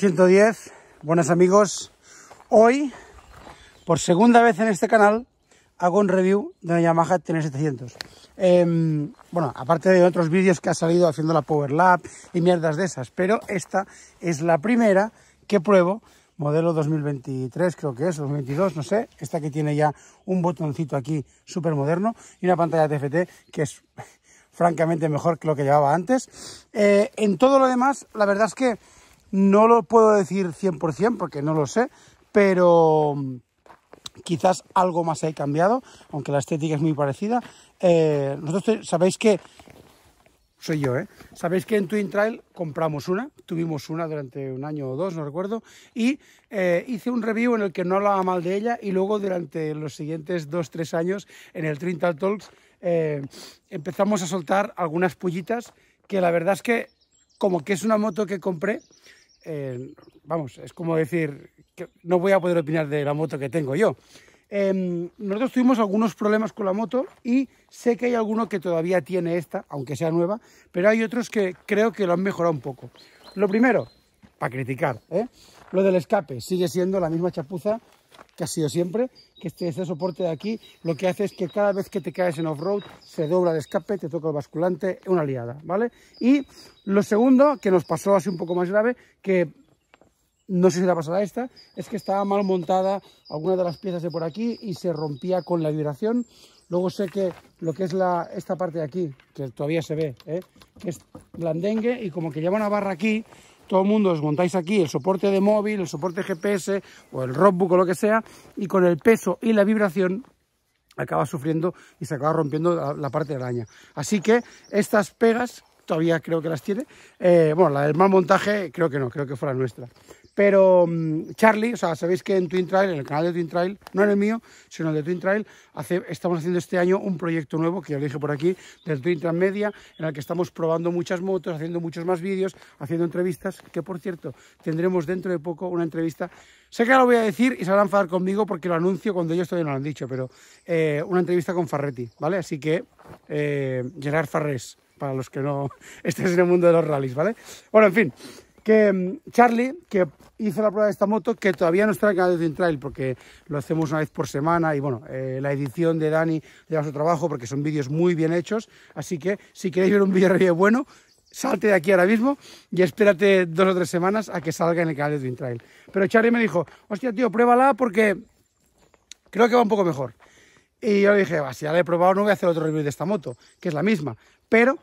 110, buenas amigos. Hoy, por segunda vez en este canal, hago un review de una Yamaha TN700. Em, bueno, aparte de otros vídeos que ha salido haciendo la Power Lab y mierdas de esas, pero esta es la primera que pruebo, modelo 2023 creo que es, 2022, no sé, esta que tiene ya un botoncito aquí súper moderno y una pantalla TFT que es francamente mejor que lo que llevaba antes. Eh, en todo lo demás, la verdad es que no lo puedo decir 100% porque no lo sé, pero mm, quizás algo más haya cambiado, aunque la estética es muy parecida. Eh, nosotros sabéis que, soy yo, ¿eh? Sabéis que en Twin Trail compramos una, tuvimos una durante un año o dos, no recuerdo, y eh, hice un review en el que no hablaba mal de ella y luego durante los siguientes dos, tres años en el Twin Trail Talks eh, empezamos a soltar algunas pullitas que la verdad es que como que es una moto que compré, eh, vamos, es como decir, que no voy a poder opinar de la moto que tengo yo. Em, nosotros tuvimos algunos problemas con la moto y sé que hay alguno que todavía tiene esta, aunque sea nueva, pero hay otros que creo que lo han mejorado un poco. Lo primero, para criticar, ¿eh? lo del escape sigue siendo la misma chapuza que ha sido siempre que este, este, soporte de aquí lo que hace es que cada vez que te caes en off-road se dobla el escape, te toca el basculante, una liada, ¿vale? Y lo segundo, que nos pasó así un poco más grave, que no sé si pasado a esta, es que estaba mal montada alguna de las piezas de por aquí y se rompía con la vibración. Luego sé que lo que es esta parte de aquí, que todavía se ve, ¿eh? es blandengue y como que lleva una barra aquí todo el mundo os montáis aquí el soporte de móvil, el soporte GPS o el rockbook o lo que sea, y con el peso y la vibración acaba sufriendo y se acaba rompiendo la, parte de araña. Así que estas pegas, todavía creo que las tiene, eh, bueno, la del mal montaje creo que no, creo que fue la nuestra. Pero mm, Charlie, o sea, sabéis que en Twin Trail, en el canal de Twin Trail, no en el mío, sino en el de Twin Trail, estamos haciendo este año un proyecto nuevo, que ya lo dije por aquí, del Twin Trail Media, en el que estamos probando muchas motos, haciendo muchos más vídeos, haciendo entrevistas, que por cierto, tendremos dentro de poco una entrevista Sé que lo voy a decir y se van a enfadar conmigo porque lo anuncio cuando ellos todavía no lo han dicho, pero eh, una entrevista con Farretti, ¿vale? Así que eh, Gerard Farrés, para los que no estés en el mundo de los rallies, ¿vale? Bueno, en fin, que mm, Charlie, que hizo la prueba de esta moto, que todavía no está en el canal de Twin Trail, porque lo hacemos una vez por semana y bueno, eh, la edición de Dani lleva su trabajo porque son vídeos muy bien hechos, así que si queréis ver un vídeo bueno, salte de aquí ahora mismo y espérate dos o tres semanas a que salga en el canal de Twin Trail. Pero Charlie me dijo, hostia tío, pruébala porque creo que va un poco mejor. Y yo le dije, va, si ya la he probado no voy a hacer otro review de esta moto, que es la misma, pero...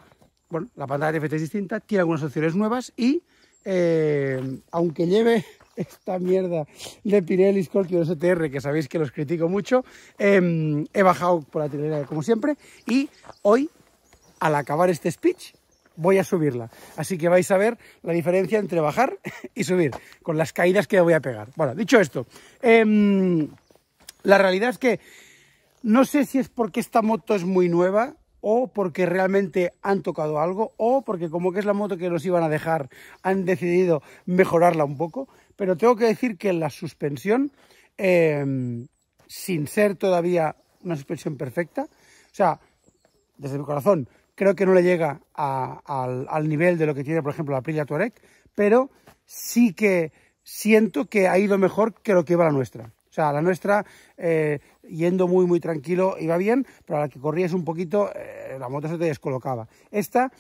Bueno, la pantalla de TFT es distinta, tiene algunas opciones nuevas y eh, aunque lleve esta mierda de Pirelli Scorpio STR, que sabéis que los critico mucho, em, he bajado por la tirería, como siempre y hoy, al acabar este speech, voy a subirla. Así que vais a ver la diferencia entre bajar y subir, con las caídas que voy a pegar. Bueno, dicho esto, em, la realidad es que no sé si es porque esta moto es muy nueva, o porque realmente han tocado algo, o porque como que es la moto que nos iban a dejar, han decidido mejorarla un poco. Pero tengo que decir que la suspensión, em, sin ser todavía una suspensión perfecta, o sea, desde mi corazón, creo que no le llega al, nivel de lo que tiene, por ejemplo, la Aprilia Touareg, pero sí que siento que ha ido mejor que lo que iba la nuestra. O sea, la nuestra eh, yendo muy muy tranquilo iba bien, pero a la que corrías un poquito eh, la moto se te descolocaba. Esta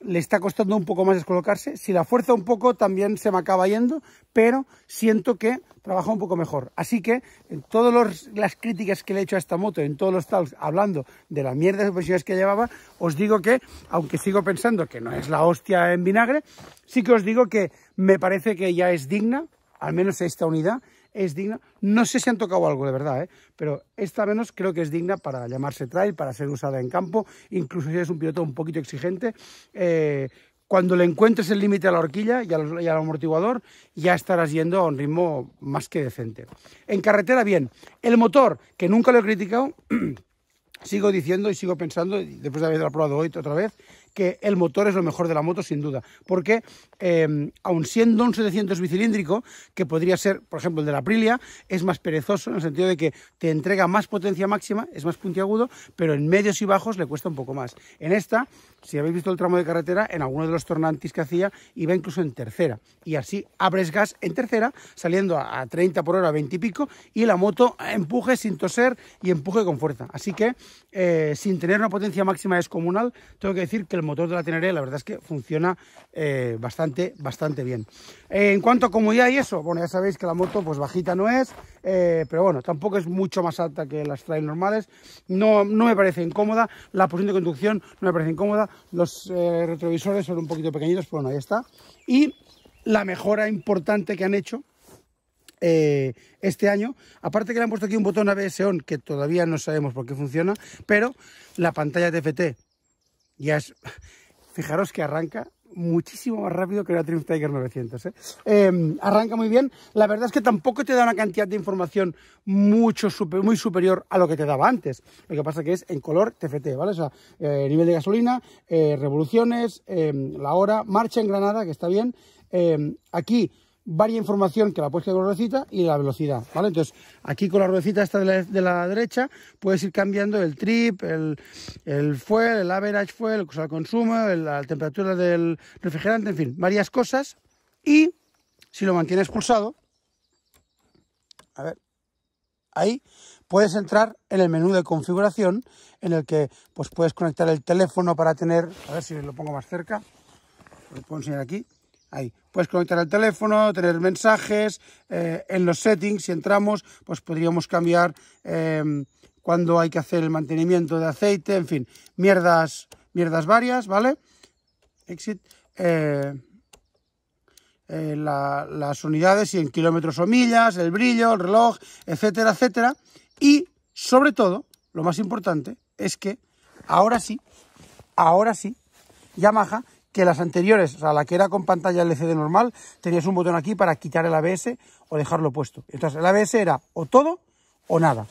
le está costando un poco más descolocarse, si la fuerza un poco también se me acaba yendo, pero siento que trabaja un poco mejor. Así que en todas las críticas que le he hecho a esta moto, en todos los tals, hablando de la mierda de suspensiones que llevaba, os digo que, aunque sigo pensando que no es la hostia en vinagre, sí que os digo que me parece que ya es digna, al menos esta unidad, es digna. No sé si han tocado algo de verdad, ¿eh? pero esta menos creo que es digna para llamarse trail, para ser usada en campo, incluso si eres un piloto un poquito exigente. Eh, cuando le encuentres el límite a la horquilla y al, y al, amortiguador, ya estarás yendo a un ritmo más que decente. En carretera, bien. El motor, que nunca lo he criticado, sigo diciendo y sigo pensando, después de haberlo probado hoy otra vez, que el motor es lo mejor de la moto, sin duda. Porque eh, aun siendo un 700 bicilíndrico, que podría ser, por ejemplo, el de la Aprilia, es más perezoso en el sentido de que te entrega más potencia máxima, es más puntiagudo, pero en medios y bajos le cuesta un poco más. En esta, si habéis visto el tramo de carretera, en alguno de los tornantes que hacía, iba incluso en tercera. Y así abres gas en tercera, saliendo a 30 por hora, 20 y pico, y la moto empuje sin toser y empuje con fuerza. Así que, eh, sin tener una potencia máxima descomunal, tengo que decir que motor de la Teneré, la verdad es que funciona eh, bastante, bastante bien. en cuanto a comodidad y eso, bueno, ya sabéis que la moto pues bajita no es, eh, pero bueno, tampoco es mucho más alta que las trail normales. No, no me parece incómoda, la posición de conducción no me parece incómoda, los eh, retrovisores son un poquito pequeñitos, pero bueno, ahí está. Y la mejora importante que han hecho, este año. Aparte que le han puesto aquí un botón ABS ON que todavía no sabemos por qué funciona, pero la pantalla TFT ya es... Fijaros que arranca muchísimo más rápido que la Triumph Tiger 900. ¿eh? Em, arranca muy bien. La verdad es que tampoco te da una cantidad de información mucho muy superior a lo que te daba antes. Lo que pasa que es en color TFT, ¿vale? O sea, eh, nivel de gasolina, eh, revoluciones, em, la hora, marcha en Granada, que está bien. Em, aquí varia información que la puedes crear con la ruedecita y la velocidad, ¿vale? Entonces, aquí con la ruedecita esta de la, derecha puedes ir cambiando el trip, el, fuel, el average fuel, el consumo, la temperatura del refrigerante, en fin, varias cosas. Y si lo mantienes pulsado, a ver, ahí puedes entrar en el menú de configuración en el que pues puedes conectar el teléfono para tener, a ver si lo pongo más cerca, lo puedo enseñar aquí, Ahí. Puedes conectar el teléfono, tener mensajes. Eh, en los settings, si entramos, pues podríamos cambiar em, cuando hay que hacer el mantenimiento de aceite, en fin, mierdas, mierdas varias, ¿vale? Exit. Eh, eh, las unidades y en kilómetros o millas, el brillo, el reloj, etcétera, etcétera. Y sobre todo, lo más importante es que ahora sí, ahora sí, Yamaha que las anteriores, o sea, la que era con pantalla LCD normal, tenías un botón aquí para quitar el ABS o dejarlo puesto. Entonces, el ABS era o todo o nada.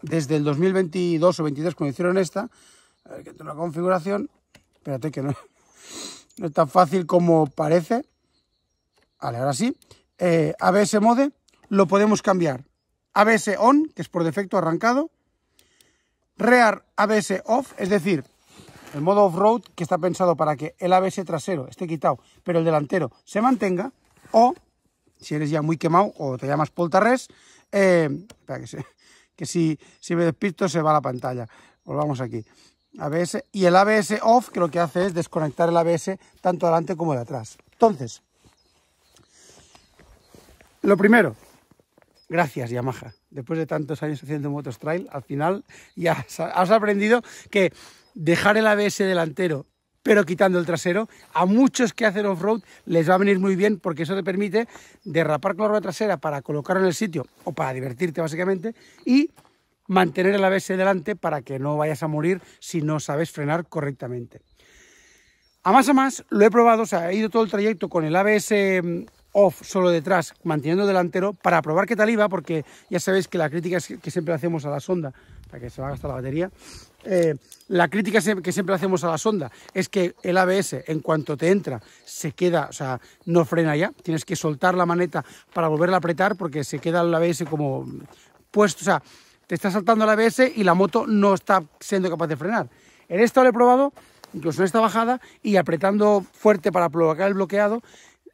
Desde el 2022 o 23 cuando hicieron esta, que la configuración, espérate que no, es tan fácil como parece. Vale, ahora sí. Eh, ABS mode lo podemos cambiar. ABS on, que es por defecto arrancado. Rear ABS off, es decir, el modo off-road que está pensado para que el ABS trasero esté quitado, pero el delantero se mantenga, o si eres ya muy quemado o te llamas Poltarres, eh, que, se, que si, si me despisto se va la pantalla. Volvamos aquí. ABS y el ABS off que lo que hace es desconectar el ABS tanto delante como de atrás. Entonces, lo primero, gracias Yamaha. Después de tantos años haciendo motos trail, al final ya has aprendido que dejar el ABS delantero pero quitando el trasero. A muchos que hacen off-road les va a venir muy bien porque eso te permite derrapar con la rueda trasera para colocarlo en el sitio o para divertirte básicamente y mantener el ABS delante para que no vayas a morir si no sabes frenar correctamente. A más a más lo he probado, o sea, he ido todo el trayecto con el ABS mm, off solo detrás, manteniendo delantero, para probar qué tal iba, porque ya sabéis que la crítica que siempre hacemos a la sonda para que se va a gastar la batería. Eh, la crítica que siempre hacemos a la sonda es que el ABS, en cuanto te entra, se queda, o sea, no frena ya. Tienes que soltar la maneta para volverla a apretar porque se queda el ABS como puesto, o sea, te está saltando el ABS y la moto no está siendo capaz de frenar. En esta lo he probado, incluso en esta bajada, y apretando fuerte para provocar el bloqueado,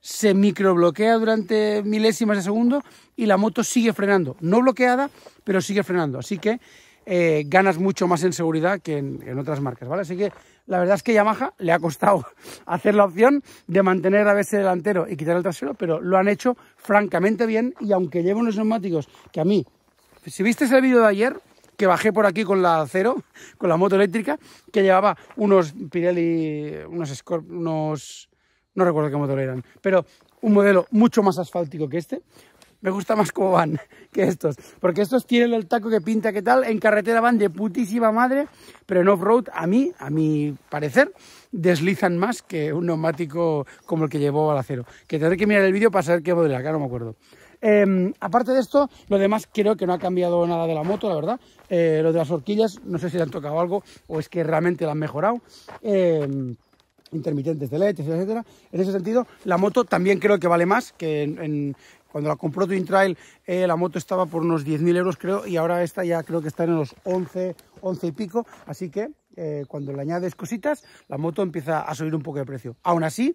se microbloquea durante milésimas de segundo y la moto sigue frenando. No bloqueada, pero sigue frenando. Así que eh, ganas mucho más en seguridad que en, otras marcas, ¿vale? Así que la verdad es que Yamaha le ha costado hacer la opción de mantener a veces delantero y quitar el trasero, pero lo han hecho francamente bien y aunque llevo unos neumáticos que a mí, si viste el vídeo de ayer, que bajé por aquí con la cero, con la moto eléctrica, que llevaba unos Pirelli, unos Scorp, unos... no recuerdo qué motor eran, pero un modelo mucho más asfáltico que este, me gusta más cómo van que estos. Porque estos tienen el taco que pinta que tal, en carretera van de putísima madre, pero en off-road, a mí, a mi parecer, deslizan más que un neumático como el que llevó al acero. Que tendré que mirar el vídeo para saber qué modelo, acá no me acuerdo. Em, aparte de esto, lo demás creo que no ha cambiado nada de la moto, la verdad. Eh, lo de las horquillas, no sé si le han tocado algo o es que realmente la han mejorado. Em, intermitentes de leche, etcétera, En ese sentido, la moto también creo que vale más que en, cuando la compró Twin Trail, eh, la moto estaba por unos 10.000 euros, creo, y ahora esta ya creo que está en los 11, 11 y pico. Así que eh, cuando le añades cositas, la moto empieza a subir un poco de precio. Aún así,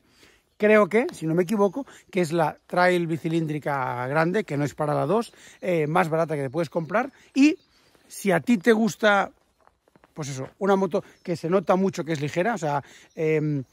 creo que, si no me equivoco, que es la Trail bicilíndrica grande, que no es para la 2, eh, más barata que te puedes comprar. Y si a ti te gusta pues eso, una moto que se nota mucho que es ligera, o sea, em,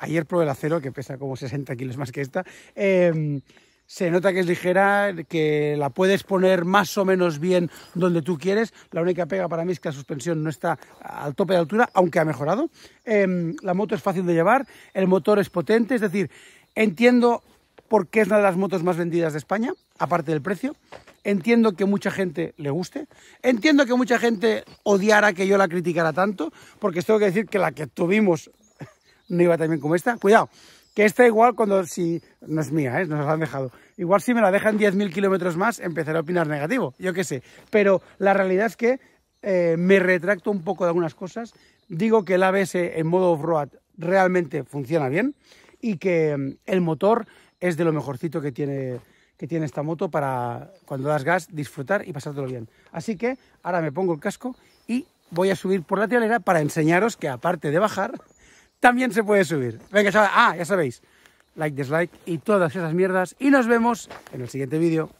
ayer probé el acero que pesa como 60 kilos más que esta, em, se nota que es ligera, que la puedes poner más o menos bien donde tú quieres. La única pega para mí es que la suspensión no está al tope de altura, aunque ha mejorado. Em, la moto es fácil de llevar, el motor es potente, es decir, entiendo por qué es una de las motos más vendidas de España, aparte del precio. Entiendo que mucha gente le guste. Entiendo que mucha gente odiara que yo la criticara tanto, porque tengo que decir que la que tuvimos no iba tan bien como esta. Cuidado, que está igual cuando si... No es mía, ¿eh? nos la han dejado. Igual si me la dejan 10.000 kilómetros más, empezaré a opinar negativo, yo qué sé. Pero la realidad es que eh, me retracto un poco de algunas cosas. Digo que el ABS en modo off-road realmente funciona bien y que mm, el motor es de lo mejorcito que tiene, esta moto para cuando das gas disfrutar y pasártelo bien. Así que ahora me pongo el casco y voy a subir por la tiralera para enseñaros que aparte de bajar, también se puede subir. Venga, Ah, ya sabéis. Like, dislike y todas esas mierdas. Y nos vemos en el siguiente vídeo.